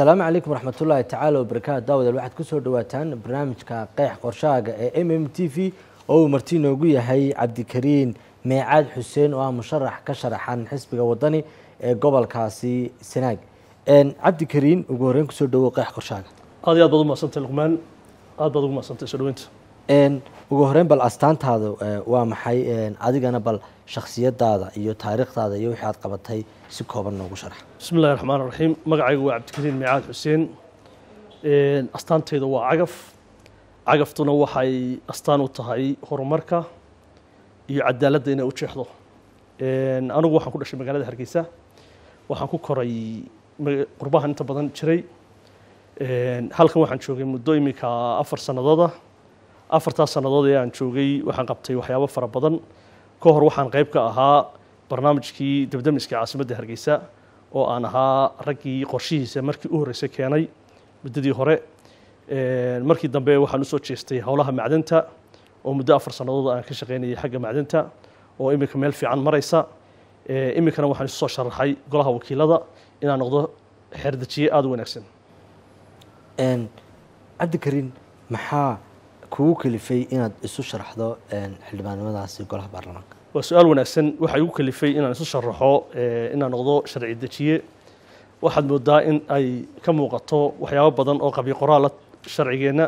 asalaamu calaykum waraxmat ullaahi tacaala wabarakaatu daawadaal waxaad ku soo dhawaataan barnaamijka qeex qorshaaga ee m m t v oo uu marti inoogu yahay cabdikariin meecaad xuseen oo ah musharax ka sharaxan xisbiga wadani ee gobolkaasi sanaag cabdikariin ugu horreyn kusoo dhawo qeex qorshaaga aad iyo aad baad u macsantay luqmaan aad baad ugu macsantay soo dhaweynta ugu horeyn bal astaantaada waa maxay adigana bal shaksiyadaada iyo taariikhdaada iyo wixii aad qabatay si kooban noogu sharax bismi illahi raxmaan raxiim magacaygu waa cabdikariin micaad xuseen astaantayda waa cagaf cagaftuna waxay astaan u tahay horumarka iyo cadaaladda inay u jeexdo anigu waxaan ku dhashay magaalada hargeysa waxaan ku koray qurbahan inta badan jiray halkan waxaan joogay muddo iminka afar sannadood afartaa sannadood ee aan joogay waxaan qabtay waxyaabo fara badan ka hor waxaan qayb ka ahaa barnaamijkii dabdamiska caasimadda hargeysa oo aan ahaa raggii qorshihiisa markii u horreysay keenay muddadii hore markii dambe waxaan usoo jeestay howlaha macdanta oo muddo afar sannadood aan ka shaqaynayay xagga macdanta oo iminka meel fiican maraysa iminkana waxaan soo sharaxay golaha wakiilada inaan noqdo xeerdejiye aada u wanaagsan cabdikariin maxaa kugu kalifay inaad isu sharaxdo xildhibaannimadaasi golaha baarlamaanka waa su-aal wanaagsan waxa igu kalifay inaan isu sharaxo inaan noqdo sharci dejiye waxaad moodaa in ay ka muuqato waxyaaba badan oo qabyo qoraala sharcigeenna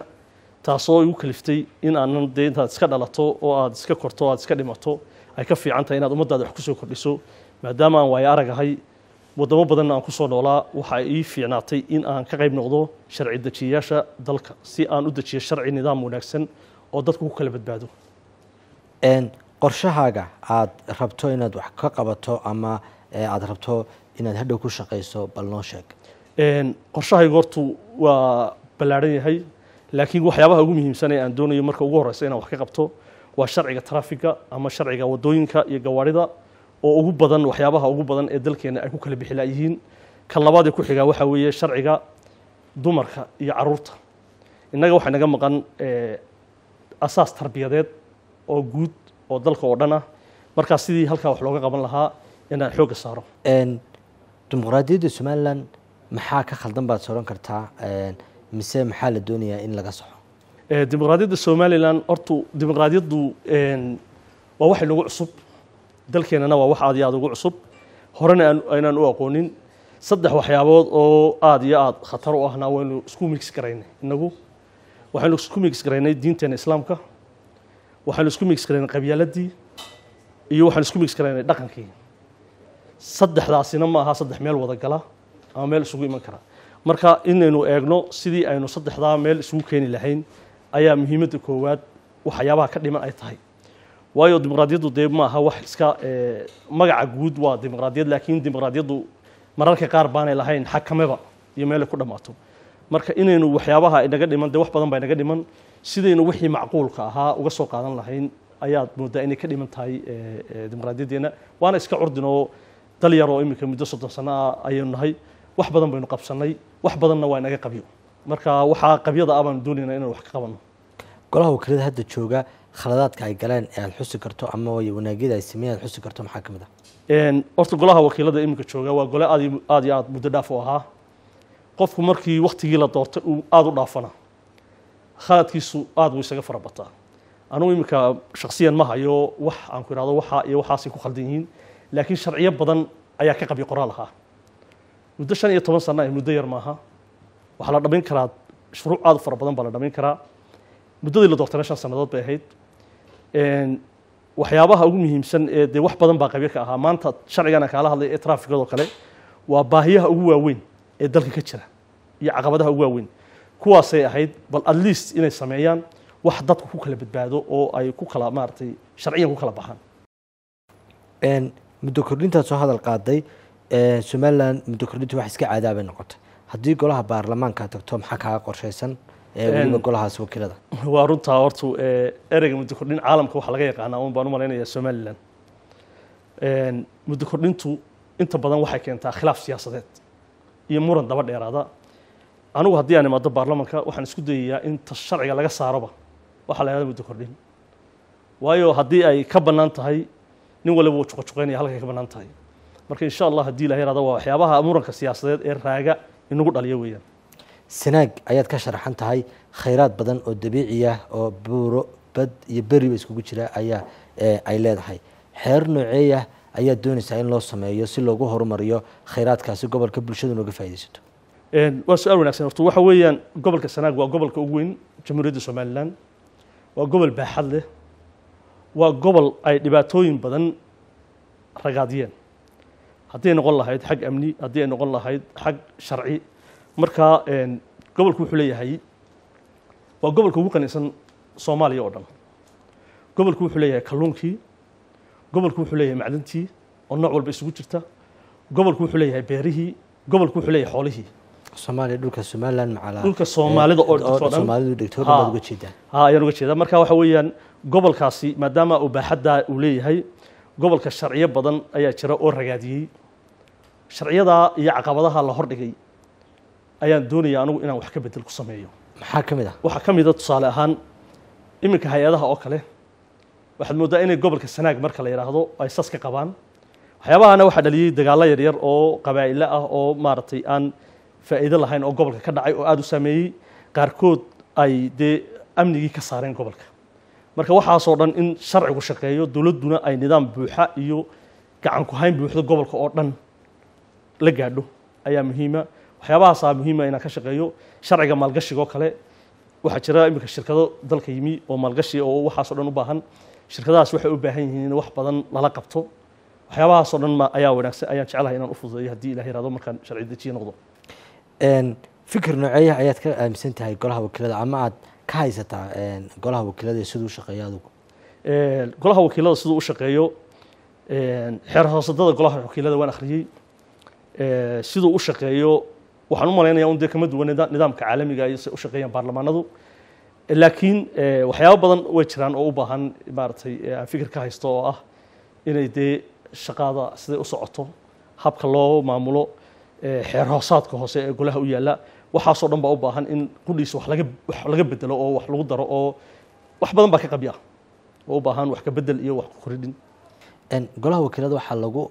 taasoo igu kaliftay in aanan dee intaad iska dhalato oo aada iska korto o aad iska dhimato ay ka fiican tahay inaad ummaddaada wax ku soo kordhiso maadaama aan waayo ahay waddamo badanna aan kusoo noolaa waxa ii fiicnaatay in aan ka qayb noqdo sharci dejiyayaasha dalka si aan u dejiyo sharci nidaam wanaagsan oo dadku ku kala badbaado qorshahaaga aad rabto inaad wax ka qabato ama eh, aad rabto inaad hadhow ku shaqayso bal noo sheeg qorshahaygu hortu waa ballaadhan yahay laakiin waxyaabaha ugu muhiimsan ee aan doonayo marka ugu horeysa inaan wax ka qabto waa sharciga traafiga ama sharciga wadooyinka iyo gawaarida oo ugu badan waxyaabaha ugu badan ee dalkeena ay ku kala bixilaa yihiin kan labaad ee ku xigaa waxaa weeye sharciga dumarka iyo caruurta innaga waxaa naga maqan eh, asaas tarbiyadeed oo guud oo dalka oo dhan ah markaa sidii halkaa wax looga qaban lahaa inaan xoogga saaro dimuqraadiyadda somalilan maxaa ka khaldan baad soran kartaa mise maxaa la doonayaa in laga soxo eh, dimuqraadiyadda somalilan hortu dimuqraadiyaddu waa waxay nagu cusub dalkeennana waa wax aad iyo aad ugu cusub horena aynaan u aqoonin saddex waxyaabood oo aada iyo aada khatar u ahna waynu isku migis garaynay inagu waxaynu isku mix garaynay diinteena islaamka waxaynu isku migis garaynay qabyaaladii iyo waxaynu isku migis garaynay dhaqankii saddexdaasina ma aha saddex meel wada gala ama meel isugu iman kara marka inaynu eegno sidii aynu saddexdaa meel isugu keeni lahayn ayaa muhiimadda koowaad waxyaabaha ka dhiman ay tahay waayo dimuqraadiyaddu dee ma aha wax iska eh, magaca guud waa dimuqraadiyad laakiin dimuqraadiyaddu mararka qaar baanay lahayn xakameba iyo meelay ku dhammaato marka inaynu waxyaabaha inaga dhiman dee wax badan baa inaga dhiman sidaynu wixii macquulka ahaa uga soo qaadan lahayn ayaad mooddaa inay ka dhiman tahay eh, eh, dimuqraadiyaddeenna waana iska curdin oo dal yar oo iminka muddo soddon sano ah ayaynu nahay wax badan baynu qabsannay wax badanna waa inaga qabyo marka waxaa qabyada ah baanu doonaynaa wax ka qabanno golaha wakiilada hadda jooga khaladaadka ay galeen ee aad xusi karto ama wanaagyada ay sameeyen aad xusi karto maxaa ka mid ah horta golaha wakiilada iminka jooga waa gole aad iyo aad muddo dhaaf u ahaa qofku markii waktigii la doortay uu aada u dhaafana khaladkiisu aad buu isaga fara anugu iminka shaksiyan ma hayo wax aan ku ihahdo waxaa iyo waxaasay ku khaldan yihiin laakiin sharciyo badan ayaa ka qabya qoraal ahaa muddo shan iyo toban sana muddo yar maaha waxaa la dhammayn karaa shuruuc aad u fara badan baa la dhammayn karaa muddadii la doortayna shan sannadood bay ahayd waxyaabaha ugu muhiimsan ee dee wax badan baa qabiir ka ahaa maanta sharcigana kaala hadlay ee trafikadoo kale waa baahiyaha ugu waaweyn ee dalka ka jira iyo caqabadaha ugu waaweyn kuwaasay ahayd bal at least inay sameeyaan wax dadku ku kala badbaado oo ay ku kala maaratay sharciyan ku kala baxaan muddo kordhintaad soo hadal qaaday somalilan muddo kordhinta wax iska caadaabay noqotay haddii golaha baarlamaanka tagto maxaa kaaga qorshaysan weliba golahaas wakiilada waa runtaa hortu ereyga muddo caalamka waxaa laga yaqaanaa un baan u somalilan muddo inta badan waxay keentaa khilaaf siyaasadeed iyo muran daba dheeraada anugu haddii aan imaado baarlamanka waxaan isku dayayaa inta sharciga laga saaroba waxaa la yahada muddo kordhin waayo haddii ay ka bannaan tahay nin waliba wuu juqojuqaynaya halkay ka bannaan tahay marka insha allah haddii ilaha yaraada waa waxyaabaha muranka siyaasadeed ee raaga inagu dhaliyo weeyaan sanaag ayaad ka sharaxan tahay khayraad badan oo dabiici ah, oo buuro bad iyo beriba iskugu jira ayaa eh, ay leedahay xeer nooceeyah ayaa doonaysaa in loo sameeyo si loogu horumariyo khayraadkaasi gobolka bulshadu uga faa'idaysato waa su-aal wanagsan horto waxa weeyaan gobolka sanaag waa gobolka ugu weyn jamhuuriyadda somalilan waa gobol baaxad leh waa gobol ay dhibaatooyin badan ragaadiyeen haddii ay noqon lahayd xag amni haddii ay noqon lahayd xag sharci markaa gobolku wuxuu leeyahay waa gobolka ugu qanisan soomaaliya oo dhan gobolku wuxuu leeyahay kalluunkii gobolku wuxuu leeyahay macdantii oo nooc walba isugu jirta gobolku wuxuu leeyahay beerihii gobolku wuxuu leeyahay xoolihii soomaaliya dhulka somaliland macala dhulka soomaalida oo eh, ayaan uga jeedaa marka waxa weeyaan gobolkaasi maadaama uu baaxadda uu leeyahay gobolka sharciyo badan ayaa jira oo ragaadiyey sharciyadaa iyo caqabadaha la hordhigay ayaan doonaya anugu inaan wax ka bedel ku sameeyo maxaa ka mid ah waxaa ka mid a ah tusaale ahaan iminka hay-adaha oo kale waxaad moodaa inay gobolka sanaag marka la yidhaahdo ay sas ka qabaan waxyaabahana waxaa dhaliyey dagaalo yaryar oo qabaa'ilo ah oo maaragtay aan faa'iido lahayn oo gobolka ka dhacay oo aada u saameeyey qaarkood ay dee amnigii ka saareen gobolka marka waxaasoo dhan in sharcigu shaqeeyo dowladduna ay nidaam buuxa iyo gacanku hayn buuxdo gobolka oo dhan la gaadho ayaa muhiima waxyaabahaasaa muhiima ah inaan ka shaqeeyo sharciga maalgashiga oo kale waxaa jira iminka shirkado dalka yimi oo maalgashi oo waxaasoo dhan u baahan shirkadahaas waxay u baahan yihiin in wax badan lala qabto waxyaabahaasoo dhan ma ayaa wanaagsan ayaan jeclahay inaan u fududeeyo haddii ilaha yirahdo markaan sharci dejiye noqdo fikir nooceeyaha ayaad ka aaminsan tahay golaha wakiilada ama aad ka haysataa golaha wakiilada siduu ushaqeeya adigu golaha wakiilada siduu ushaqeeyo shaqeeyo xeer hoosadada golaha wakiilada waan akhriyey siduu ushaqeeyo waxaan u malaynaya un dee kama duwan nidaamka caalamiga iyo u shaqeeyaan baarlamaanadu laakiin eh, waxyaaba badan way jiraan oo u baahan maaragtay aan eh, fikir ka haysto oo ah inay dee shaqaada siday u socoto habka loo maamulo eh, xeer hoosaadka hoose ee golaha u yaalla waxaasoo dhan baa u baahan in qudhiisa wax laga wax laga bedelo oo wax lagu daro oo wax badan baa ka qabya oo u baahan wax ka bedel iyo wax ku kordhin golaha wakiilada waxaa lagu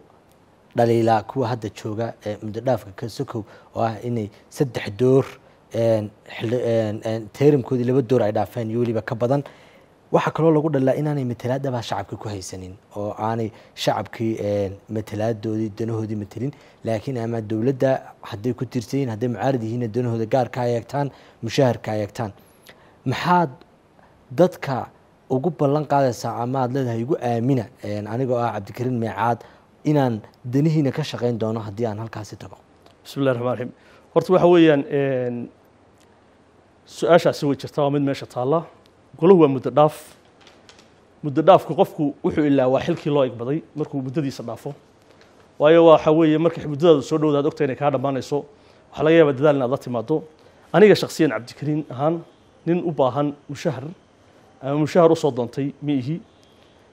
dhaliilaa kuwa hadda jooga muddo dhaafka ka sokow oo ah inay saddex door terimkoodii laba door ay dhaafeen iyo weliba ka badan waxaa kaloo lagu dhalaa inaanay matalaadabaa shacabka ku haysanin oo aanay shacabkii matalaadoodii danahoodii matelin laakiin ama dowladda hadday ku tiirsan yihin hadday mucaarad yihiin danahooda gaarka ay eegtaan mushaharka ay eegtaan maxaad dadka ugu ballan qaadaysaa ama aad leedahay igu aamina anigoo ah cabdikariin meecaad inaan danihiina ka shaqayn doono haddii aan halkaasi tago bismillahi raxman raxiim horta waxa weeyaan su-aashaasi way jirtaa waa mid meesha taalla golahu waa muddo dhaaf muddo dhaafku qofku wuxuu ilaa waa xilkii loo egbaday markuu muddadiisa dhaafo waayo waxa weeye marka muddadaadu soo dhowdaad ogta inay kaa dhammaanayso waxaa laga yaaba dadaal inaad la timaado aniga shaksiyan cabdikariin ahaan nin u baahan mushahar ama mushahar usoo soo doontay miihi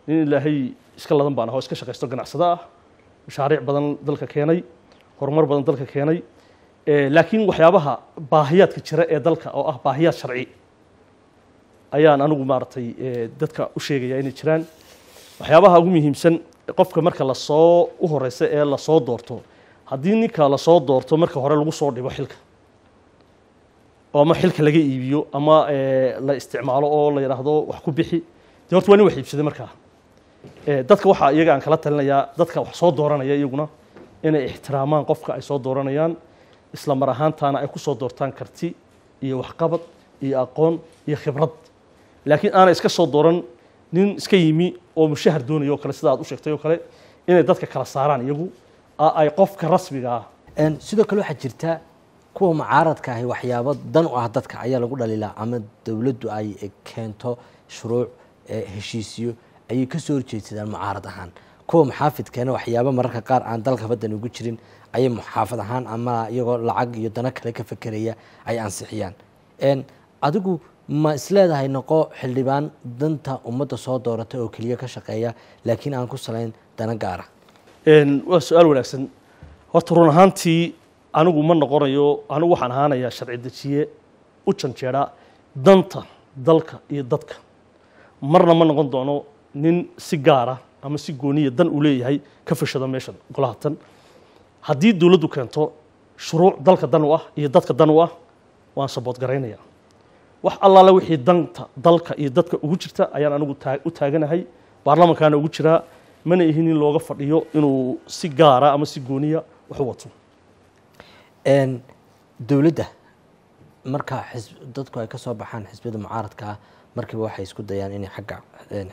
nin ilaahay iska ladan baan aho iska shaqaysto ganacsada ah mashaariic badan dalka keenay horumar badan dalka keenay laakiin waxyaabaha baahiyaadka jira ee dalka oo ah baahiyaad sharci ayaan anigu maaragtay dadka u sheegaya inay jiraan waxyaabaha ugu muhiimsan qofka marka lasoo u horeysa ee lasoo doorto haddii ninka lasoo doorto marka hore lagu soo dhibo xilka oo ama xilka laga iibiyo ama la isticmaalo oo la yidhaahdo wax ku bixi dee horta waa nin wax iibsaday markaa Eh, dadka waxaa iyaga aan kala talinayaa dadka wax soo dooranaya iyaguna inay ixtiraamaan qofka ay soo dooranayaan isla mar ahaantaana ay ku soo doortaan karti iyo waxqabad iyo aqoon iyo khibrad laakiin aanay iska soo dooran nin iska yimi oo mushahar doonaya oo kale sida aad u sheegtay oo kale inay dadka kala saaraan iyagu ay qofka rasmiga ah sidoo kale waxaa jirta kuwa mucaaradka ahi waxyaabo dan u ah dadka ayaa lagu dhalilaa ama dowladdu ay keento shuruuc eh, heshiisiyo ayay kasoo horjeedsadaan mucaarad ahaan kuwa muxaafidkana waxyaaba mararka qaar aan dalka baddan ugu jirin ayay muxaafad ahaan ama iyagoo lacag iyo dano kale ka fakeraya ay ansixiyaan adigu ma isleedahay noqo xildhibaan danta ummadda soo doorata oo keliya ka shaqeeya laakiin aan ku salayn dana gaara waa su-aal wanaagsan horta run ahaantii anigu ma noqonayo anigu waxaan ahaanayaa sharci dejiye u janjeedha danta dalka iyo dadka marna ma noqon doono nin si gaara ama si gooniya dan uu leeyahay ka fashada meesha golaha tan haddii dowladdu keento shuruuc dalka dan u ah iyo dadka dan u ah waan sabood garaynaya wax allaale wixii danta dalka iyo dadka ugu jirta ayaan anigu u taaganahay baarlamankaana ugu jiraa mana ihin in looga fadhiyo inuu si gaara ama si gooniya wax u wato dowladda markaa dadku ay ka soo baxaan xisbiyada mucaaradkaa markiiba waxay isku dayaan inay xagga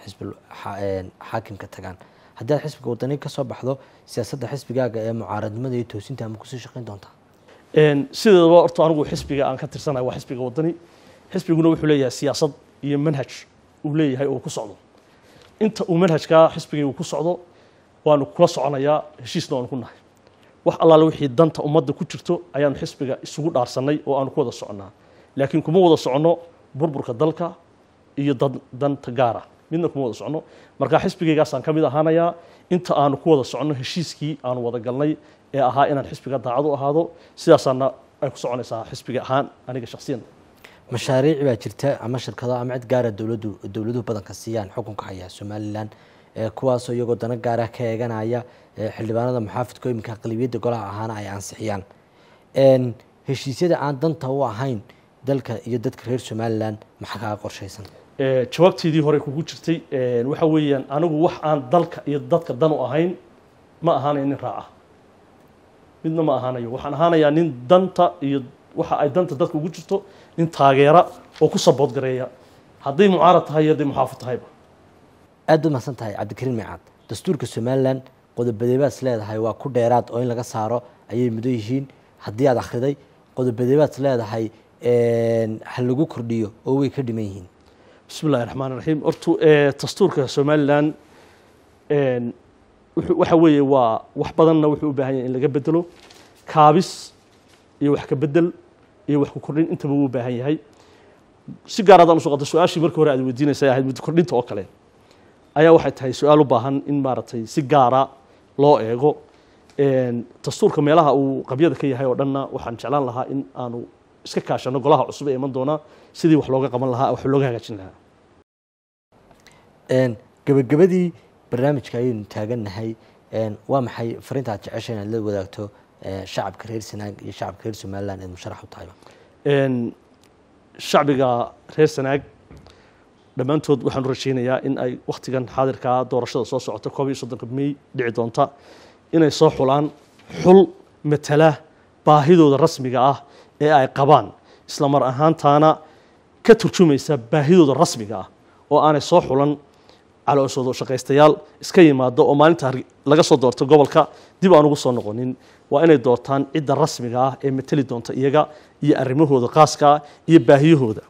xisbi tagaan haddii xisbiga wadani kasoo baxdo siyaasadda xisbigaaga ee mucaaradnimada iyo toosinta ama kusii shaqayn doontaa sideedaba horta anigu xisbiga aan ka tirsanay waa xisbiga wadani xisbiguna wuxuu leeyahay siyaasad iyo manhaj uu leeyahay oo ku socdo inta uu manhajkaa xisbigii uu ku socdo waanu kula soconayaa heshiisna waanu ku nahay wax allaale wixii danta ummadda ku jirto ayaanu xisbiga isugu dhaarsannay oo aanu ku wada soconnaa laakiin kuma wada socono burburka dalka iyo danta gaara midna kuma wada socno markaa xisbigaygaasaan ka mid ahaanayaa inta aanu ku wada socno heshiiskii aanu wada galnay ee ahaa inaan xisbiga daacad u ahaado sidaasaana ay ku soconaysaa xisbiga ahaan aniga shaqsiyan mashaariic baa jirta ama shirkado ama cid gaara dowladu dowladuhu badanka siiyaan xukunka hayaa somalilan kuwaasoo iyagoo dana gaara ka eeganaya xildhibaanada muxaafidka iminka qalibiyadda golaha ahaana ay ansixiyaan heshiisyada aan danta u ahayn dalka iyo dadka reer somalilan maxaa kaga qorshaysan jawaabteedii hore kugu jirtay waxa weeyaan anigu wax aan dalka iyo dadka dan u ahayn ma ahaanayo nin raaca midna ma ahaanayo waxaan ahaanayaa nin danta iyo waxa ay danta dadka ugu jirto nin taageera oo ku saboodgareeya hadday mucaarad tahay iyo hadday muxaafid tahayba aad u mahadsan tahay cabdikariin micaad dastuurka somalilan qodobadeebaad leedahay waa ku dheeraad oo in laga saaro ayay mudan yihiin haddii aad akhriday qodobadeebaad leedahay ha lagu kordhiyo oo way ka dhiman yihiin bismi اllahi الرaحman الraحim hortu eh, dastuurka somalilan eh, waxa weeye waa wax badanna wuxuu u baahan yahay in laga bedelo kaabis iyo wax ka bedel iyo wax ku kordhin intaba wuu baahan yahay si gaar adaan uso qata su-aashii marka hore aad weydiinaysay ahayd muddo kordhinta oo kale ayaa waxay tahay su-aal u baahan in maaragtay si gaara loo eego eh, dastuurka meelaha uu qabyada ka yahay oo dhanna waxaan jeclaan lahaa in aanu iska kaashano golaha cusub ee iman doona sidii wax looga qaban lahaa wax looga hagaajin lahaa gebagabadii barnaamijka ayaynu taagannahay waa maxay farintaad aad jecesha inaad la wadaagto shacabka reer sanaag iyo shacabka reer somalilan eed musharax u tahayba shacbiga reer sanaag dhammaantood waxaanu rajaynayaa in ay wakhtigan xaadirkaa doorashada soo socota koob iyo soddonka may dhici doonta inay soo xulaan xul matala baahidooda rasmiga ah ee ay qabaan isla mar ahaantaana ka turjumaysa baahidooda rasmiga ah oo aanay soo xulan calooshooda shaqaystayaal iska yimaado oo maalinta laga soo doorto gobolka dib aan ugu soo noqonin waa inay doortaan cidda rasmiga ah ee mateli doonta iyaga iyo arrimahooda kaaska ah iyo baahiyahooda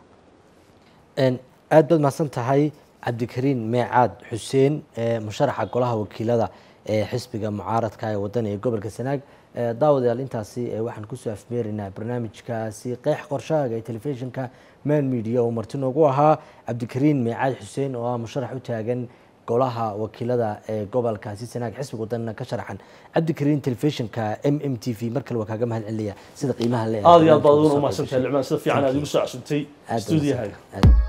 aada baad mahadsan tahay cabdikariin meecaad xuseen ee musharaxa golaha wakiilada ee xisbiga mucaaradka ee waddan ee gobolka sanaag daawadayaal intaasi waxaan kusoo afmeeraynaa barnaamijkaasi qeex qorshaaga ee telefishinka man media oo marti noogu ahaa cabdikariin meecaad xuseen oo ah musharax u taagan golaha wakiilada ee gobolkaasi sanaag xisbiga wadanna ka sharaxan cabdikariin telefishinka m m t v mar kale waa kaaga mahadcelinaya sida qiimaha leeaad iyo aad baad ugu mahadsantahay licmaan sida fiican aad igu soo casuntay stuudiyahaaga